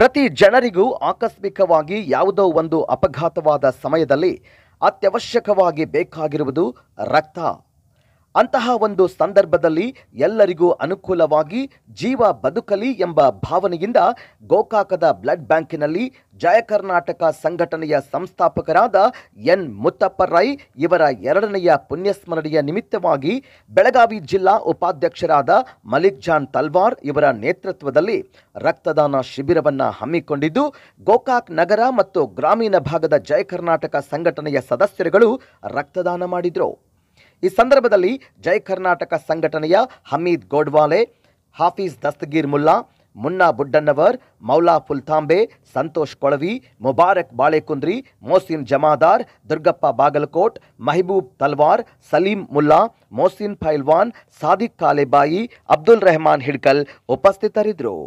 ಪ್ರತಿ ಜನರಿಗೂ ಆಕಸ್ಮಿಕವಾಗಿ ಯಾವುದೋ ಒಂದು ಅಪಘಾತವಾದ ಸಮಯದಲ್ಲಿ ಅತ್ಯವಶ್ಯಕವಾಗಿ ಬೇಕಾಗಿರುವುದು ರಕ್ತ ಅಂತಹ ಒಂದು ಸಂದರ್ಭದಲ್ಲಿ ಎಲ್ಲರಿಗೂ ಅನುಕೂಲವಾಗಿ ಜೀವ ಬದುಕಲಿ ಎಂಬ ಭಾವನೆಯಿಂದ ಗೋಕಾಕದ ಬ್ಲಡ್ ಬ್ಯಾಂಕಿನಲ್ಲಿ ಜಯ ಕರ್ನಾಟಕ ಸಂಘಟನೆಯ ಸಂಸ್ಥಾಪಕರಾದ ಎನ್ ಮುತ್ತಪ್ಪರೈ ಇವರ ಎರಡನೆಯ ಪುಣ್ಯಸ್ಮರಣೆಯ ನಿಮಿತ್ತವಾಗಿ ಬೆಳಗಾವಿ ಜಿಲ್ಲಾ ಉಪಾಧ್ಯಕ್ಷರಾದ ಮಲಿಕ್ ಜಾನ್ ತಲ್ವಾರ್ ಇವರ ನೇತೃತ್ವದಲ್ಲಿ ರಕ್ತದಾನ ಶಿಬಿರವನ್ನು ಹಮ್ಮಿಕೊಂಡಿದ್ದು ಗೋಕಾಕ್ ನಗರ ಮತ್ತು ಗ್ರಾಮೀಣ ಭಾಗದ ಜಯ ಕರ್ನಾಟಕ ಸಂಘಟನೆಯ ಸದಸ್ಯರುಗಳು ರಕ್ತದಾನ ಮಾಡಿದರು ಈ ಸಂದರ್ಭದಲ್ಲಿ ಜೈ ಕರ್ನಾಟಕ ಸಂಘಟನೆಯ ಹಮೀದ್ ಗೋಡ್ವಾಲೆ, হাফೀಜ್ ದಸ್ತಗಿರ್ ಮುಲ್ಲಾ, ಮುನ್ನಾ ಬುಡ್ಡನ್ನವರ್, ಮೌಲಾ ಫುಲ್ತಾಂಬೆ, ಸಂತೋಷ್ ಕೋಳವಿ, ಮೊಬಾರಕ್ ಬಾಳೆಕುಂದ್ರಿ, ಮೊಹಸಿನ್ ಜಮಾದಾರ್, ದುರ್ಗಪ್ಪ ಬಾಗಲಕೋಟೆ, ಮಹಿಬೂಬ್ ತಲ್வார், ಸಲೀಂ ಮುಲ್ಲಾ, ಮೊಹಸಿನ್ ಫೈಲ್ವಾನ್, ಸಾದೀಕ್ ಕಾಳೆಬಾಯಿ, ಅಬ್ದುಲ್ ರೆಹಮಾನ್ ಹಿಡಕಲ್ ಉಪಸ್ಥಿತರಿದ್ದರು.